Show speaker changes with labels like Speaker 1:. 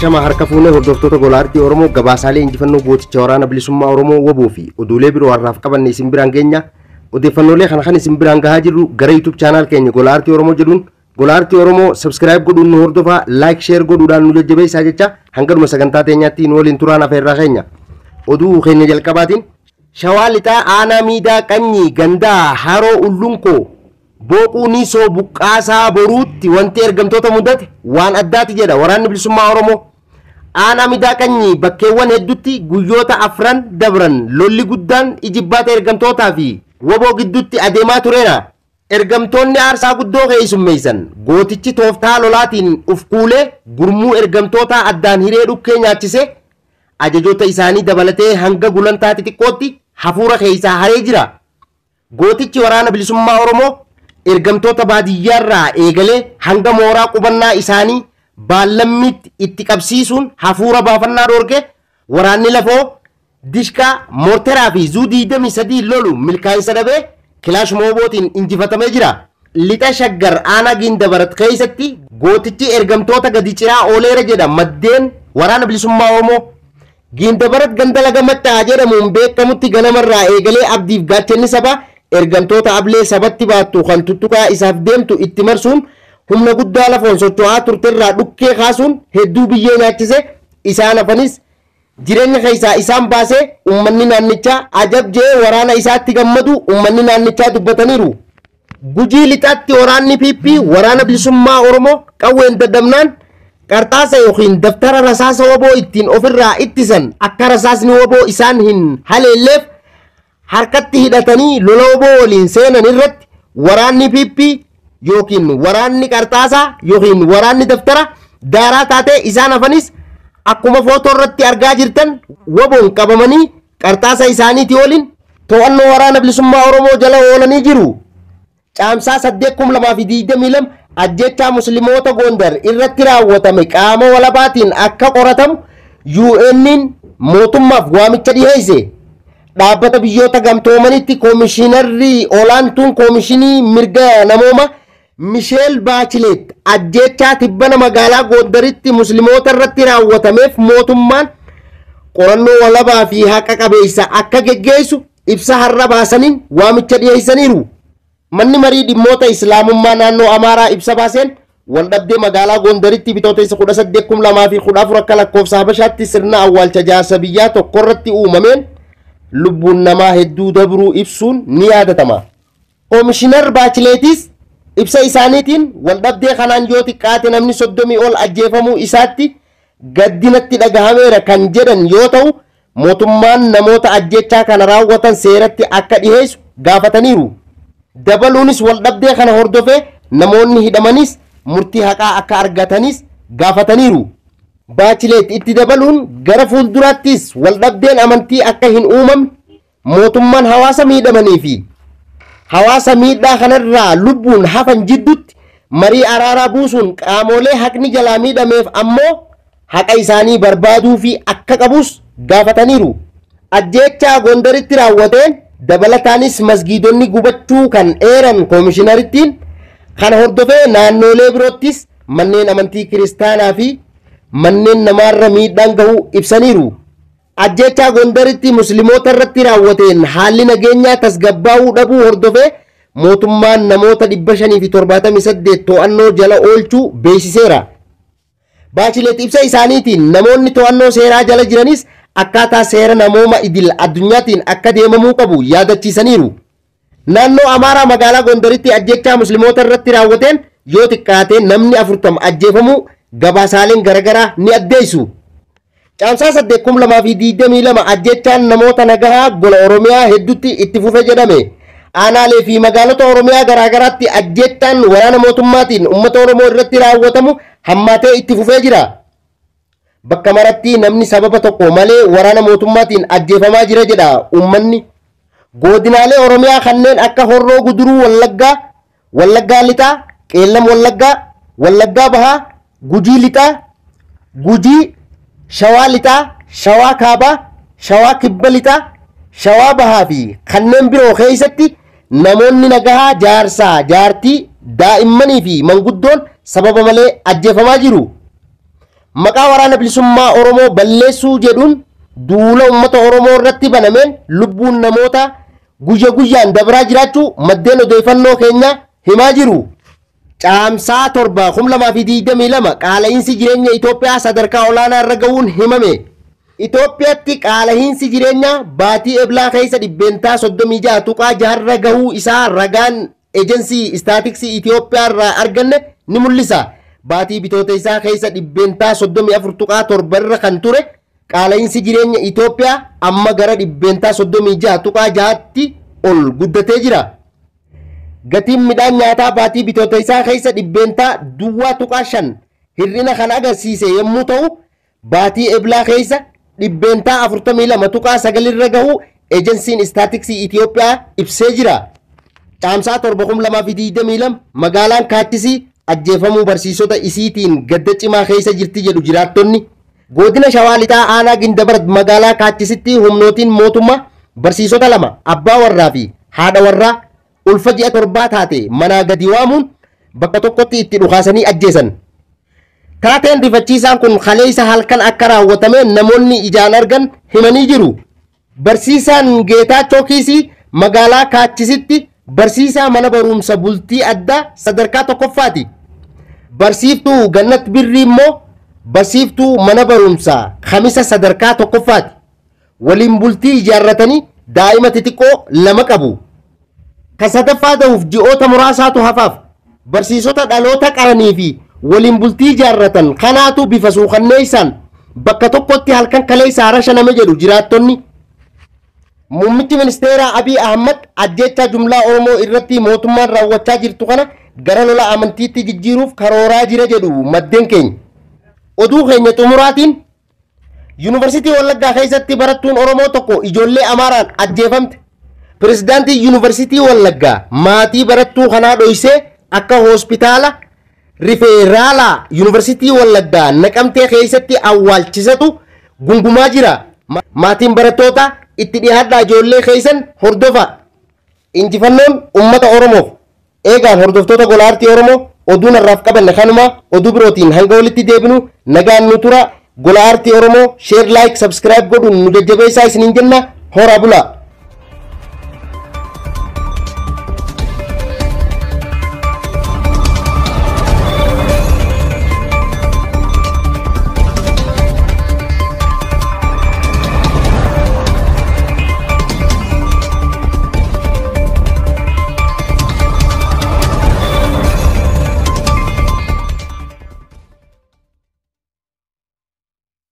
Speaker 1: Ashama harka fuunee hordoftoota gola aartii Oromoo gabaasaalee injifannoo gooticha waraana bilisummaa oromo waboo fi oduulee biroo har'aaf qabanne isin genya geenya. Odeeffannoolee kana kan isin biraan gahaa jirru gara YouTube channel keenya gola aartii Oromoo jedhuun gola subscribe godun sabskiraayib like nu hordofaa laayik sheer godhuudhaan nu jajjabeessaa jecha hangaduma sagantaa teenyaatti turana ferra genya afeerraa keenya. Oduu keenya jalqabaatiin. Shawaa lixaa aanaa miidaa qanyii gandaa haroo ullunkoo booquunisoo buqqaasaa boruutti wanti ergamtoota wan waan addaati waran nubil summa oromo aanaa midaaqanyii bakkeewwan hedduutti guyyoota afran dabran lolli guddaan ijibbaata ergamtootaa fi waboo gidduutti adeemaa tureera ergamtoonni aarsaa guddoo keeysummeeysan gootichi tooftaa lolaatiin uf kuulee gurmuu ergamtoota addaan hiree dhukkee nyaachise ajajoota isaanii dabalatee hanga gulantaa xixiqqootti hafuura keessaa haree jira gootichi waraana bilisummaa oromoo ergamtoota baadiyyaarraa eegalee hanga mooraa qubannaa isaanii baallammiitti itti qabsiisuun hafuura baafannaa dhoorge waraanni lafoo dishkaa moorteraa fi zuu 23 lolu milkaa'insa dhabee kilaash moobootiin injifatamee jira. Lixa shaggar aanaa gindabarat keessatti gootichi ergamtoota gadi ciraa ooleera jedha maddeen waraana bilisummaa Oromoo. Gindabarat gandala gamattaa jedhamuun beekamutti ganamarraa eegalee abdiif gaachanni saba ergamtoota ablee sabatti baattu kan tuttuqaa isaaf deemtu itti marsuun humna guddaa lafoon socho'aa turterraa dhukkee kaasuun hedduu biyyee nyaachise isaan hafanis jireenya keessaa isaan baasee ummanni naannichaa ajab jee waraana isaatti gammadu ummanni naannichaa dubbataniiru. Gujii lixaatti waraanni PP waraana bilisummaa Oromoo qawween dadhabnaan qarxaasa yookiin daftara rasaasa woboo ittiin ofirraa ittisan akka rasaasni woboo isaan hin haleelleef harkatti hidhatanii lola woboo waliin seenan irratti waraanni PP yookiin waraanni qarxaasaa yookiin waraanni daftara daaraa taatee isaan hafanis akkuma footoo irratti argaa jirtan waboon qabamanii qarxaasa isaaniitii waliin to'annoo waraana bilisummaa Oromoo jala oolanii jiru. Caamsaa 8222 ajjechaa musliimoota Gondar irratti raawwatame qaama walabaatiin akka qoratamu UN'n mootummaaf waamicha dhiyeesse. dhaabbata biyyoota gamtoomanitti koomishinarri olaantuun koomishinii mirga namooma Misheel Baachileet ajjechaa tibbana magaalaa Gooddaritti musliimoota irratti raawwatameef mootummaan qorannoo walabaa fi haqa qabeessa akka geggeessu ibsa har'a baasaniin waamicha dhiyeessaniiru. Manni marii dhimmoota Islaamummaa naannoo Amaaraa ibsa baaseen waldhabdee magaalaa Gondaritti bitoota isa kudha saddeet kum lamaa fi kudha afur akka lakkoofsa Habashaatti sirna awwaalcha jaarsa biyyaa tokkorratti uumameen lubbuun namaa hedduu dabruu ibsuun ni yaadatama. Koomishinar Baachileetis ibsa isaaniitiin waldhabdee kanaan yoo xiqqaate namni soddomii ol ajjeefamuu isaatti gaddinatti dhagahameera kan jedhan yoo ta'u mootummaan namoota ajjechaa kana raawwatan seeratti akka dhiheessu gaafataniiru. Dabaluunis waldhabdee kana hordofee namoonni hidhamanis murtii haqaa akka argatanis gaafataniiru. Baachileet itti dabaluun gara fuulduraattis waldhabdeen amantii akka hin uumamne mootummaan hawaasa miidhamaniifi. hawaasa miidhaa kanarraa lubbuun hafan jiddutti marii araaraa buusuun qaamolee haqni jalaa miidhameef ammoo haqa isaanii barbaaduu fi akka qabus gaafataniiru. Ajjeechaa Gondaritti raawwateen dabalataanis masgiidonni gubachuu kan eeran Koomishinarittiin kan hordofee naannolee biroottis manneen amantii kiristaanaa fi manneen namaarra miidhaan gahuu ibsaniiru. ajjechaa gondaritti musliimoota irratti raawwateen haalli nageenyaa tasgabbaa'uu dhabuu hordofee mootummaan namoota 578 to'annoo jala oolchuu beeksiseera. Baashileet ibsa isaaniitiin namoonni to'annoo seeraa jala jiranis akkaataa seera namooma idil addunyaatiin akka deemamuu qabu yaadachiisaniiru. Naannoo Amaaraa magaalaa Gondaritti ajjechaa musliimoota irratti raawwateen yoo xiqqaate namni 40 ajjeefamu gabaasaaleen garaagaraa ni addeessu. Caamsaa saddeet lamaa fi diidamii lama ajjechaan namoota nagahaa gola Oromiyaa hedduutti itti fufe jedhame. Aanaalee fi magaalota Oromiyaa garaagaraatti ajjechaan waraana mootummaatiin uummata Oromoo irratti raawwatamu hammaatee itti fufee jira. Bakka maratti namni sababa tokko malee waraana mootummaatiin ajjeefamaa jira jedha uummanni. Godinaalee Oromiyaa kanneen akka Horroo Guduruu Wallaggaa, Wallaggaa Lixaa, Qeellam Wallaggaa, Wallaggaa Bahaa, Gujii Lixaa, Gujii shawaa lixaa, shawaa kaabaa, shawaa kibba lixaa, shawaa bahaa fi kanneen biroo keessatti namoonni nagahaa jaarsaa jaartii daa'immanii fi manguddoon sababa malee ajjeefamaa jiru. Maqaa waraana bilisummaa Oromoo balleessuu jedhuun duula uummata Oromoo irratti banameen lubbuun namoota guyya guyyaan dabraa jiraachuu maddeen odeeffannoo keenya himaa jiru. Caamsaa torba kum lama fidi digdamii lama insi jirenya Ethiopia sadar olaanaa olana ga'uun himame. Itoophiyaatti tik jireenyaa baatii eblaa keessa dhibbeentaa soddomii ja'a jahar jaharra gahuu ragan ragaan eejensii si Ethiopia irraa arganne nimulisa. Bati Baatii bitoota kaisa di dhibbeentaa sodomi afur tuqaa torba rakan kan Kala insi jirenya Ethiopia amma gara dhibbeentaa soddomii ja'a tuqaa jati ol guddatee jira gatiin midhaan nyaataa baatii bitoota isaa keessa dhibbeen ta'a duwwaa tuqaa hir'ina kan agarsiise yommuu ta'u baatii eblaa keessa dhibbeen ta'a afurtamii lama tuqaa sagalirra gahu eejensiin istaatiksii Itiyoophiyaa ibsee jira. Caamsaa torba kum lamaa fi digdamii lama magaalaan kaattisii ajjeefamuu barsiisota isiitiin gadda cimaa keessa jirti jedhu jiraattonni. Godina Shawaa Lixaa Aanaa Gindabard magaalaa Kaattisitti humnootiin mootummaa barsiisota lama abbaa warraa fi haadha warraa ulfa ji'a torbaa taate manaa gadi waamuun bakka tokkotti itti dhukaasanii ajjeesan. Taateen rifachiisaan kun kaleessa halkan akka raawwatameen namoonni ijaan argan himanii jiru. Barsiisaan Geetaachoo Kiisii magaalaa Kaachisitti barsiisaa mana barumsa bultii addaa sadarkaa tokkoffaati. Barsiiftuu Gannat Birrii immoo barsiiftuu mana barumsa kamisa sadarkaa tokkoffaati. Waliin bultii ijaarratanii daa'ima xixiqqoo lama qabu. ka sadaffaa ta'uuf ji'oota muraasaatu hafaaf barsiisota dhaloota qaranii fi waliin bultii jaarratan kanaatu bifa suuqannee isaan bakka tokkotti halkan kaleessa hara shaname jedhu jiraattonni muummichi ministeeraa abii ahmad ajjeechaa jumlaa oromoo irratti mootummaan raawwachaa jirtu kana gara lola amantiitti jijjiiruuf karooraa jira jedhu maddeen keenya oduu keenya xumuraatiin yuunivarsiitii wallaggaa keessatti barattuun oromoo tokko ijoollee amaaraan ajjeefamte Pirezidaantii Yuunivarsiitii Wallaggaa maatii barattuu kanaa dhoysee akka hospitaala rifeeraalaa Yuunivarsiitii Wallaggaa naqamtee keessatti awwaalchisatu gungumaa jira. Maatiin barattoota itti dhiyaadhaa ijoollee keessan hordofa. Injifannoon uummata Oromoof eegaan hordoftoota gola aartii Oromoo oduu narraaf qabanne kanuma oduu birootiin hanga walitti deebinu nagaan nu tura gola aartii Oromoo sheer laayik sabskiraayib godhuun nu jajjabeessaa isiniin jenna horaa bulaa.